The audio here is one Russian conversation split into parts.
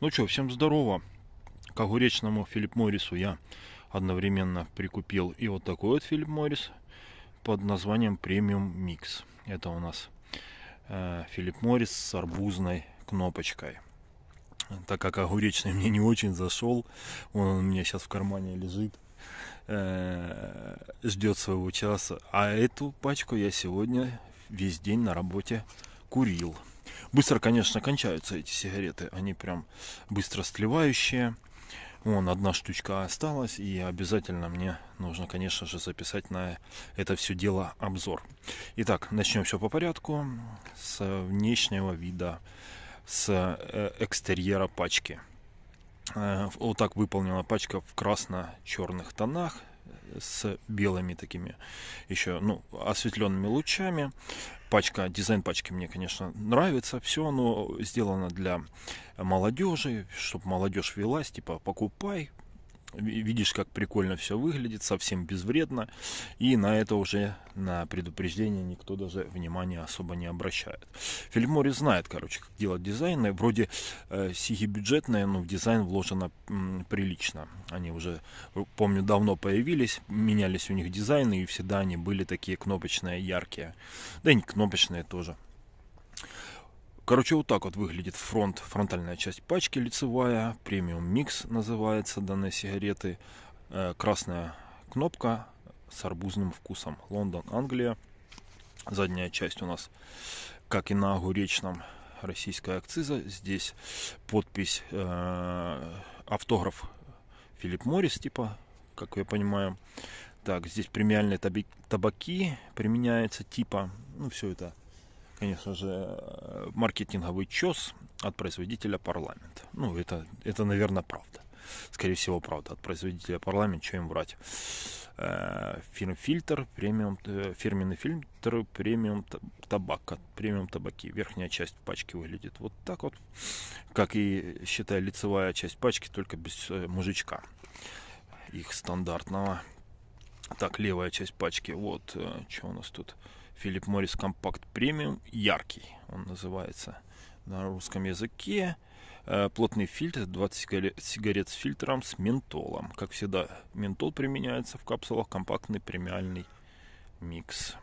Ну что, всем здорово. К огуречному Филипп Моррису я одновременно прикупил и вот такой вот Филипп Моррис под названием Премиум Микс. Это у нас э, Филипп Моррис с арбузной кнопочкой. Так как огуречный мне не очень зашел, он у меня сейчас в кармане лежит, э, ждет своего часа. А эту пачку я сегодня весь день на работе курил. Быстро, конечно, кончаются эти сигареты. Они прям быстро сливающие. Вон одна штучка осталась, и обязательно мне нужно, конечно же, записать на это все дело обзор. Итак, начнем все по порядку с внешнего вида, с э, экстерьера пачки. Э, вот так выполнена пачка в красно-черных тонах с белыми такими еще, ну, осветленными лучами. Пачка, дизайн пачки мне, конечно, нравится. Все оно сделано для молодежи, чтобы молодежь велась, типа покупай, видишь, как прикольно все выглядит, совсем безвредно, и на это уже, на предупреждение никто даже внимания особо не обращает. Фильмори знает, короче, как делать дизайны. вроде э, сиги бюджетные, но в дизайн вложено м, прилично. Они уже, э, помню, давно появились, менялись у них дизайны, и всегда они были такие кнопочные, яркие, да и не кнопочные тоже – Короче, вот так вот выглядит фронт, фронтальная часть пачки лицевая. Премиум микс называется данной сигареты. Э, красная кнопка с арбузным вкусом. Лондон, Англия. Задняя часть у нас, как и на огуречном, российская акциза. Здесь подпись, э, автограф Филипп Моррис, типа, как я понимаю. Так, здесь премиальные табаки применяются, типа, ну все это конечно же, маркетинговый чес от производителя парламента. Ну, это, это наверное, правда. Скорее всего, правда. От производителя парламента, что им врать. Э, Фирм фильтр, премиум, э, фирменный фильтр, премиум табак, премиум табаки. Верхняя часть пачки выглядит вот так вот, как и, считая лицевая часть пачки, только без э, мужичка. Их стандартного. Так, левая часть пачки. Вот, что у нас тут? Филипп Моррис Компакт Премиум, яркий он называется на русском языке. Э, плотный фильтр, 20 сигарет с фильтром с ментолом. Как всегда, ментол применяется в капсулах, компактный премиальный микс.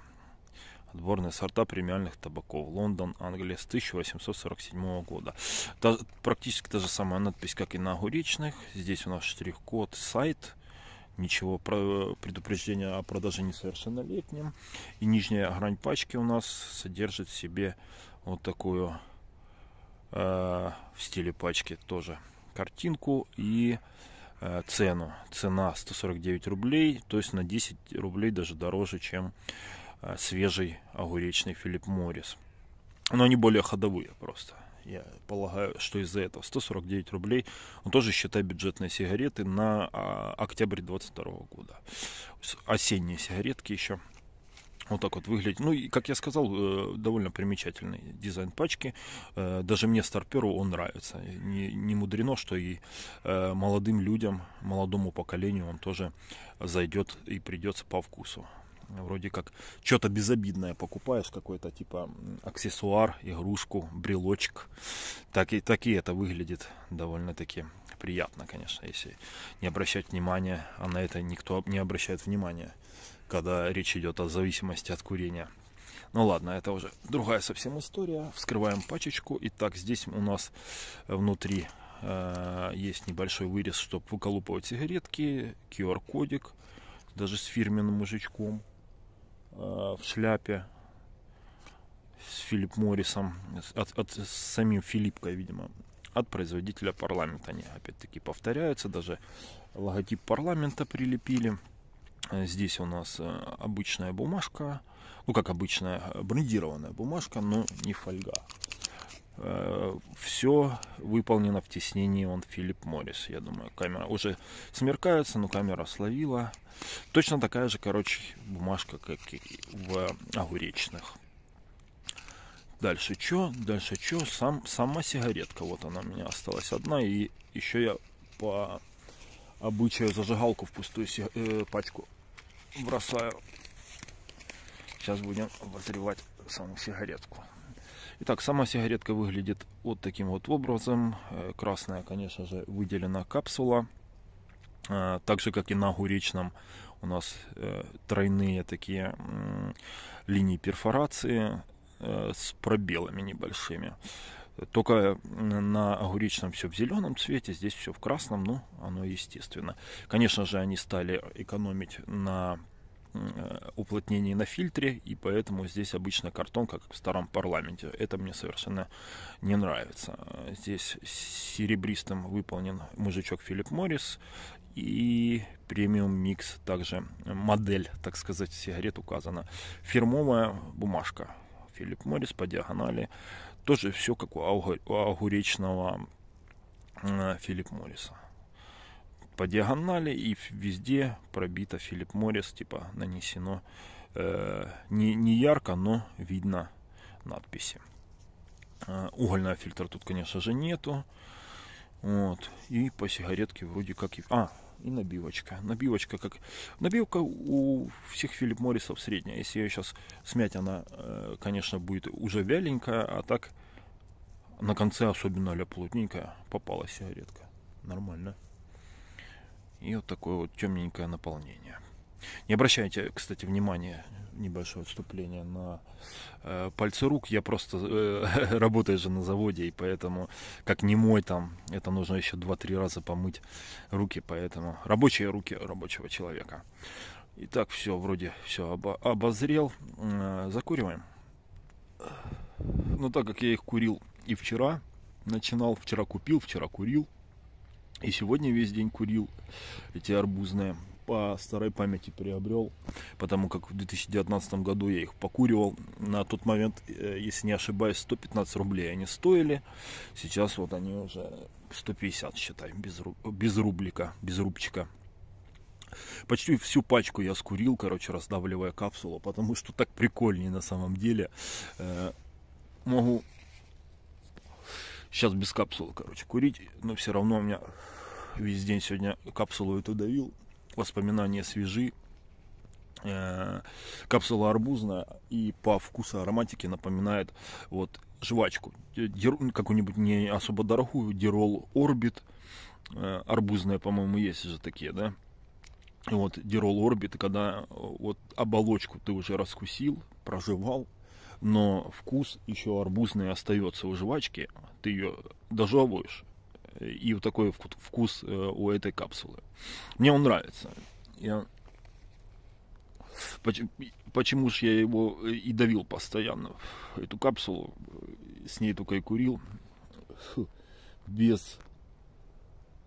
Отборные сорта премиальных табаков. Лондон, Англия с 1847 года. Та, практически та же самая надпись, как и на огуречных. Здесь у нас штрих-код, сайт – ничего предупреждения о продаже несовершеннолетним. И нижняя грань пачки у нас содержит в себе вот такую э, в стиле пачки тоже картинку и э, цену. Цена 149 рублей, то есть на 10 рублей даже дороже, чем э, свежий огуречный Филипп Моррис. Но они более ходовые просто я полагаю, что из-за этого 149 рублей. Он тоже, считай, бюджетные сигареты на а, октябрь 22 года. Осенние сигаретки еще. Вот так вот выглядит. Ну и, как я сказал, э, довольно примечательный дизайн пачки. Э, даже мне, старперу, он нравится. Не, не мудрено, что и э, молодым людям, молодому поколению он тоже зайдет и придется по вкусу вроде как что-то безобидное покупаешь, какой-то типа аксессуар, игрушку, брелочек. Так и, так и это выглядит довольно-таки приятно, конечно, если не обращать внимания, а на это никто не обращает внимания, когда речь идет о зависимости от курения. Ну ладно, это уже другая совсем история. Вскрываем пачечку. Итак, здесь у нас внутри э, есть небольшой вырез, чтобы выколупывать сигаретки, QR-кодик, даже с фирменным мужичком. Э, в шляпе с Филипп Моррисом, от, от, с самим Филиппкой, видимо, от производителя парламента. Они опять-таки повторяются, даже логотип парламента прилепили. Э, здесь у нас э, обычная бумажка, ну как обычная, брендированная бумажка, но не фольга. Э, все выполнено в теснении он Филипп Моррис, я думаю. Камера уже смеркается, но камера словила. Точно такая же, короче, бумажка, как и в огуречных. Дальше что? Дальше что? Сам, сама сигаретка. Вот она у меня осталась одна. И еще я по обычаю зажигалку в пустую сиг... э, пачку бросаю. Сейчас будем обозревать саму сигаретку. Итак, сама сигаретка выглядит вот таким вот образом. Э, красная, конечно же, выделена капсула. Э, так же, как и на огуречном, у нас э, тройные такие линии перфорации с пробелами небольшими. Только на огуречном все в зеленом цвете, здесь все в красном, но ну, оно естественно. Конечно же, они стали экономить на Э, Уплотнение на фильтре, и поэтому здесь обычно картон, как в старом парламенте. Это мне совершенно не нравится. Здесь серебристым выполнен мужичок Филипп Моррис, и премиум микс также модель, так сказать, сигарет указана. Фирмовая бумажка Филипп Моррис по диагонали. Тоже все как у огуречного э, Филипп Морриса по диагонали и везде пробито Филипп Моррис, типа нанесено э, не, не ярко, но видно надписи. Э, угольного фильтра тут, конечно же, нету. Вот. И по сигаретке вроде как и... А, и набивочка. Набивочка как... Набивка у всех Филипп Моррисов средняя. Если ее сейчас смять, она, э, конечно, будет уже вяленькая, а так на конце особенно ля плотненькая попала сигаретка. Нормально и вот такое вот темненькое наполнение. Не обращайте, кстати, внимания, небольшое отступление на э, пальцы рук. Я просто э, работаю же на заводе, и поэтому, как не мой там, это нужно еще 2-3 раза помыть руки, поэтому рабочие руки рабочего человека. Итак, все, вроде все обо- обозрел. Э, закуриваем. Но ну, так как я их курил и вчера, начинал, вчера купил, вчера курил, и сегодня весь день курил эти арбузные. По старой памяти приобрел, потому как в 2019 году я их покуривал. На тот момент, э, если не ошибаюсь, 115 рублей они стоили. Сейчас вот они уже 150, считай, без, без рублика, без рубчика. Почти всю пачку я скурил, короче, раздавливая капсулу, потому что так прикольнее на самом деле. Э, могу Сейчас без капсулы, короче, курить. Но все равно у меня весь день сегодня капсулу эту давил. Воспоминания свежи. Э, капсула арбузная и по вкусу ароматики напоминает вот жвачку. Э, какую-нибудь не особо дорогую. Дирол Орбит. Э, арбузная, по-моему, есть же такие, да? вот Дирол Орбит, когда вот оболочку ты уже раскусил, проживал, но вкус еще арбузный остается у жвачки, ты ее дожевываешь, и вот такой вкус э, у этой капсулы. Мне он нравится. Я... Почему, почему же я его э, и давил постоянно, эту капсулу, э, с ней только и курил, без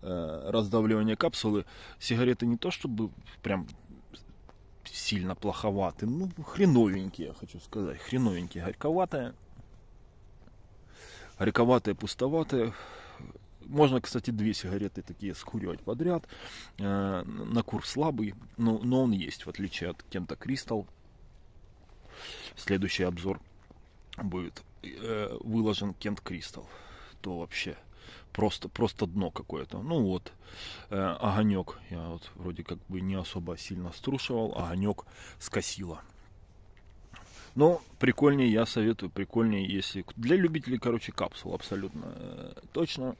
раздавливания капсулы сигареты не то чтобы прям сильно плоховаты. Ну, хреновенькие, хочу сказать. Хреновенькие, горьковатые. Горьковатые, пустоватые. Можно, кстати, две сигареты такие скуривать подряд. Э, на кур слабый, но, но он есть, в отличие от Кента Кристал. Следующий обзор будет э, выложен Кент Кристал, То вообще просто, просто дно какое-то. Ну вот, э, огонек, я вот вроде как бы не особо сильно струшивал, огонек скосило. Но ну, прикольнее, я советую, прикольнее, если... Для любителей, короче, капсул абсолютно э, точно.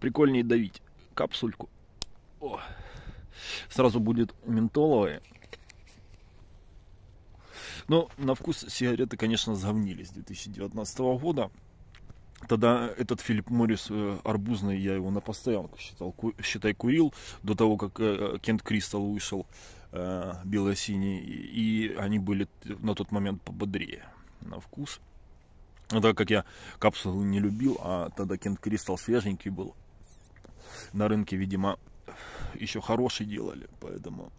Прикольнее давить капсульку. О. Сразу будет ментоловая. но ну, на вкус сигареты, конечно, сговнились 2019 года. Тогда этот Филипп Моррис э, арбузный, я его на постоянку считал, считай, курил до того, как э, Кент Кристалл вышел э, бело-синий, и они были на тот момент пободрее на вкус. Но так как я капсулы не любил, а тогда Кент Кристалл свеженький был, на рынке, видимо, еще хороший делали, поэтому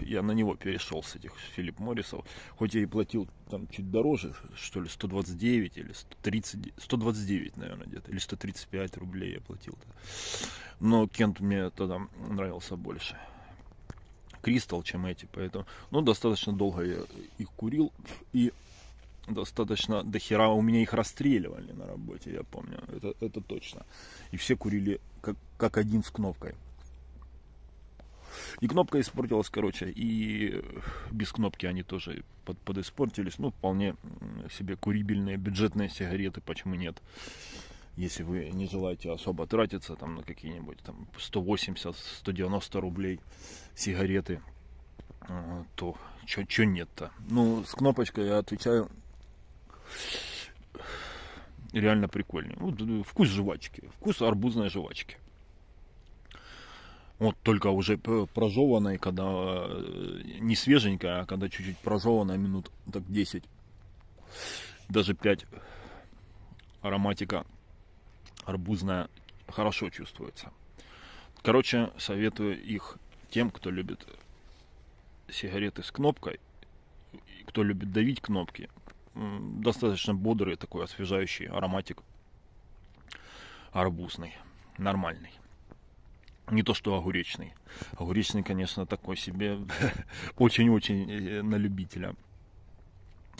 я на него перешел с этих Филипп Моррисов. Хоть я и платил там чуть дороже, что ли, 129 или 130, 129, наверное, где-то, или 135 рублей я платил. -то. Но Кент мне тогда нравился больше. Кристалл, чем эти, поэтому, ну, достаточно долго я их курил, и достаточно до хера у меня их расстреливали на работе, я помню, это, это точно. И все курили как, как один с кнопкой. И кнопка испортилась, короче, и без кнопки они тоже под, подиспортились. Ну, вполне себе курибельные бюджетные сигареты, почему нет? Если вы не желаете особо тратиться там на какие-нибудь там 180-190 рублей сигареты, а, то что нет-то? Ну, с кнопочкой я отвечаю реально прикольный. Ну, вкус жвачки, вкус арбузной жвачки вот только уже прожеванной, когда э, не свеженькая, а когда чуть-чуть прожеванная, минут так 10, даже 5, ароматика арбузная хорошо чувствуется. Короче, советую их тем, кто любит сигареты с кнопкой, кто любит давить кнопки. Достаточно бодрый такой освежающий ароматик арбузный, нормальный. Не то, что огуречный. Огуречный, конечно, такой себе, очень-очень э, на любителя.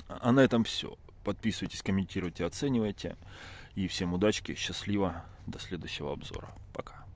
А на этом все. Подписывайтесь, комментируйте, оценивайте. И всем удачки, счастливо. До следующего обзора. Пока.